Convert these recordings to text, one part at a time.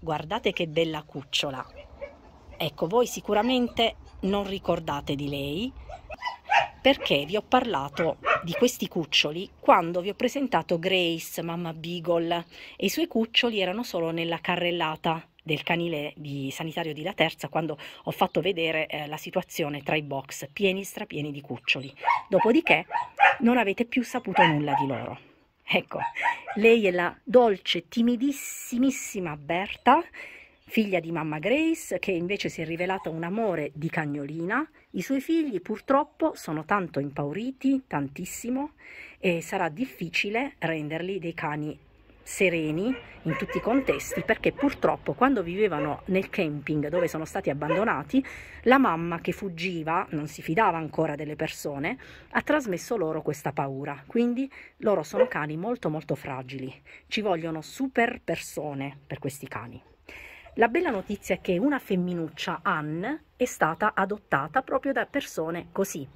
guardate che bella cucciola. Ecco, voi sicuramente non ricordate di lei perché vi ho parlato di questi cuccioli quando vi ho presentato Grace, mamma Beagle, e i suoi cuccioli erano solo nella carrellata del canile di sanitario di La Terza quando ho fatto vedere eh, la situazione tra i box pieni e strapieni di cuccioli. Dopodiché non avete più saputo nulla di loro. Ecco, lei è la dolce, timidissimissima Berta, figlia di mamma Grace, che invece si è rivelata un amore di cagnolina. I suoi figli purtroppo sono tanto impauriti, tantissimo, e sarà difficile renderli dei cani sereni in tutti i contesti perché purtroppo quando vivevano nel camping dove sono stati abbandonati la mamma che fuggiva, non si fidava ancora delle persone, ha trasmesso loro questa paura. Quindi loro sono cani molto molto fragili, ci vogliono super persone per questi cani. La bella notizia è che una femminuccia, Anne, è stata adottata proprio da persone così,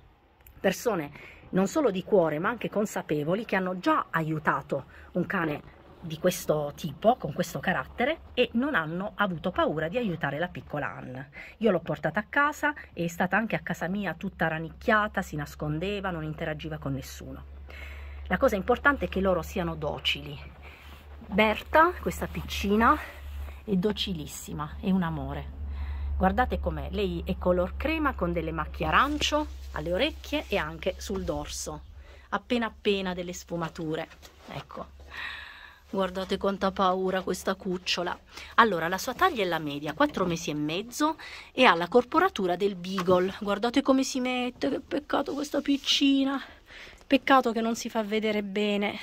persone non solo di cuore ma anche consapevoli che hanno già aiutato un cane di questo tipo, con questo carattere, e non hanno avuto paura di aiutare la piccola Anne. Io l'ho portata a casa e è stata anche a casa mia tutta ranicchiata, si nascondeva, non interagiva con nessuno. La cosa importante è che loro siano docili. Berta, questa piccina, è docilissima, è un amore. Guardate com'è, lei è color crema con delle macchie arancio alle orecchie e anche sul dorso, appena appena delle sfumature. Ecco. Guardate quanta paura questa cucciola. Allora, la sua taglia è la media, 4 mesi e mezzo, e ha la corporatura del beagle. Guardate come si mette, che peccato questa piccina. Peccato che non si fa vedere bene.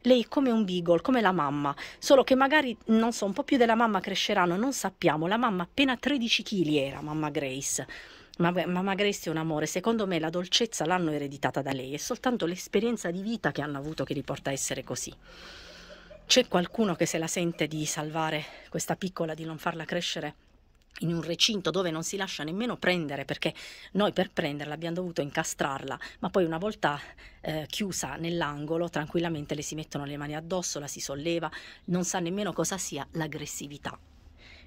Lei è come un beagle, come la mamma, solo che magari, non so, un po' più della mamma cresceranno, non sappiamo. La mamma appena 13 kg era, mamma Grace. Mamma Grace è un amore, secondo me la dolcezza l'hanno ereditata da lei, è soltanto l'esperienza di vita che hanno avuto che li porta a essere così. C'è qualcuno che se la sente di salvare questa piccola, di non farla crescere in un recinto dove non si lascia nemmeno prendere perché noi per prenderla abbiamo dovuto incastrarla, ma poi una volta eh, chiusa nell'angolo tranquillamente le si mettono le mani addosso, la si solleva, non sa nemmeno cosa sia l'aggressività.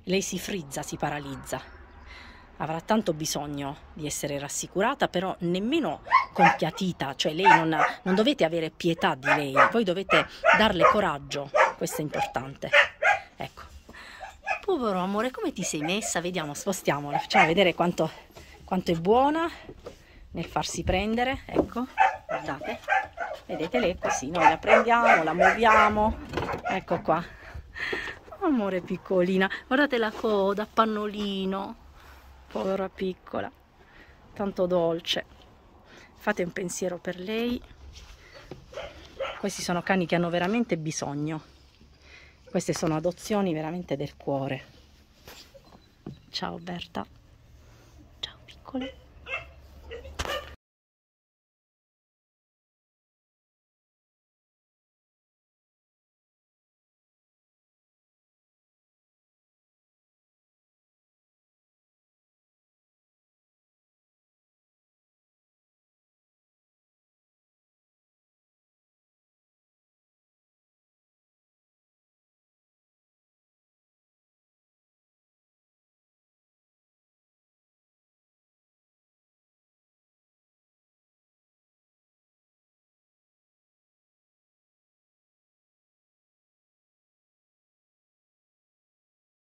Lei si frizza, si paralizza, avrà tanto bisogno di essere rassicurata, però nemmeno compiatita, cioè lei non, non dovete avere pietà di lei, voi dovete darle coraggio, questo è importante. Ecco. Povero amore, come ti sei messa? Vediamo, spostiamola, facciamo vedere quanto, quanto è buona nel farsi prendere, ecco, guardate, vedete lei così, noi la prendiamo, la muoviamo, ecco qua, amore piccolina, guardate la coda, pannolino, povera piccola, tanto dolce. Fate un pensiero per lei. Questi sono cani che hanno veramente bisogno. Queste sono adozioni veramente del cuore. Ciao Berta. Ciao piccole.